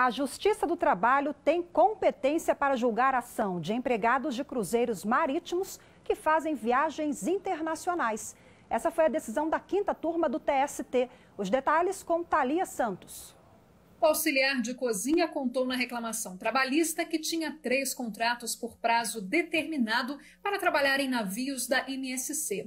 A Justiça do Trabalho tem competência para julgar a ação de empregados de cruzeiros marítimos que fazem viagens internacionais. Essa foi a decisão da quinta turma do TST. Os detalhes com Thalia Santos. O auxiliar de cozinha contou na reclamação trabalhista que tinha três contratos por prazo determinado para trabalhar em navios da MSC.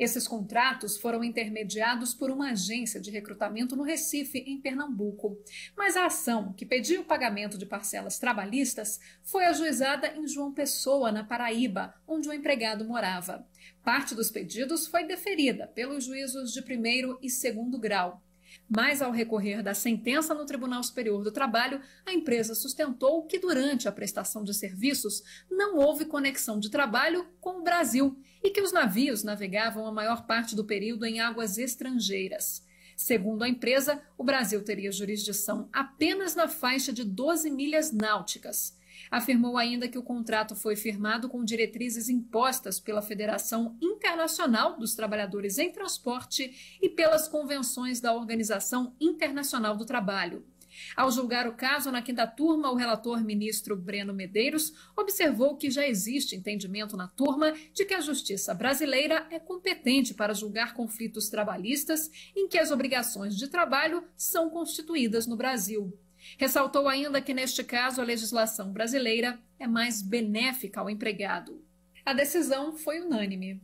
Esses contratos foram intermediados por uma agência de recrutamento no Recife, em Pernambuco. Mas a ação, que pedia o pagamento de parcelas trabalhistas, foi ajuizada em João Pessoa, na Paraíba, onde o empregado morava. Parte dos pedidos foi deferida pelos juízos de primeiro e segundo grau. Mas, ao recorrer da sentença no Tribunal Superior do Trabalho, a empresa sustentou que, durante a prestação de serviços, não houve conexão de trabalho com o Brasil e que os navios navegavam a maior parte do período em águas estrangeiras. Segundo a empresa, o Brasil teria jurisdição apenas na faixa de 12 milhas náuticas. Afirmou ainda que o contrato foi firmado com diretrizes impostas pela Federação Internacional dos Trabalhadores em Transporte e pelas convenções da Organização Internacional do Trabalho. Ao julgar o caso na quinta turma, o relator ministro Breno Medeiros observou que já existe entendimento na turma de que a justiça brasileira é competente para julgar conflitos trabalhistas em que as obrigações de trabalho são constituídas no Brasil. Ressaltou ainda que, neste caso, a legislação brasileira é mais benéfica ao empregado. A decisão foi unânime.